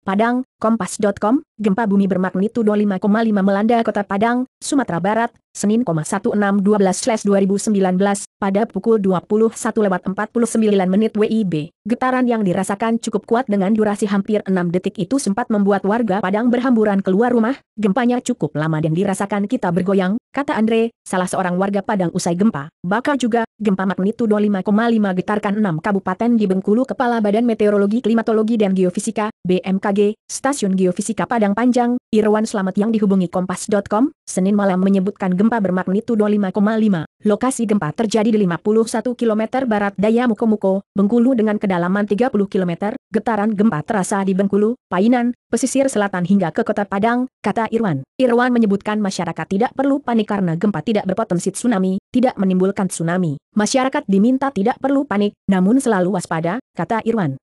Padang, Kompas.com, gempa bumi bermagnitudo 5,5 melanda kota Padang, Sumatera Barat, Senin 12 2019 pada pukul 21.49 menit WIB. Getaran yang dirasakan cukup kuat dengan durasi hampir 6 detik itu sempat membuat warga Padang berhamburan keluar rumah, gempanya cukup lama dan dirasakan kita bergoyang, kata Andre, salah seorang warga Padang usai gempa. Bakal juga, Gempa magnitudo 5,5 getarkan 6 kabupaten di Bengkulu Kepala Badan Meteorologi Klimatologi dan Geofisika, BMKG, Stasiun Geofisika Padang Panjang, Irwan Selamat yang dihubungi Kompas.com, Senin malam menyebutkan gempa bermagnitudo 5,5. Lokasi gempa terjadi di 51 km barat daya Mukomuko, Bengkulu dengan kedalaman 30 km, getaran gempa terasa di Bengkulu, Painan, pesisir selatan hingga ke kota Padang, kata Irwan. Irwan menyebutkan masyarakat tidak perlu panik karena gempa tidak berpotensi tsunami, tidak menimbulkan tsunami. Masyarakat diminta tidak perlu panik, namun selalu waspada, kata Irwan.